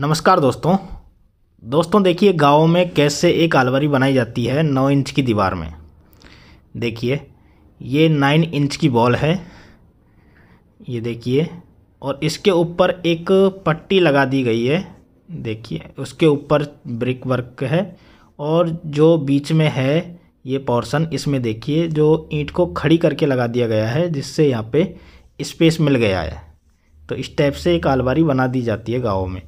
नमस्कार दोस्तों दोस्तों देखिए गाँव में कैसे एक आलवारी बनाई जाती है नौ इंच की दीवार में देखिए ये नाइन इंच की बॉल है ये देखिए और इसके ऊपर एक पट्टी लगा दी गई है देखिए उसके ऊपर ब्रिक वर्क है और जो बीच में है ये पोर्शन इसमें देखिए जो ईंट को खड़ी करके लगा दिया गया है जिससे यहाँ पे स्पेस मिल गया है तो इस टाइप से एक आलवारी बना दी जाती है गाँव में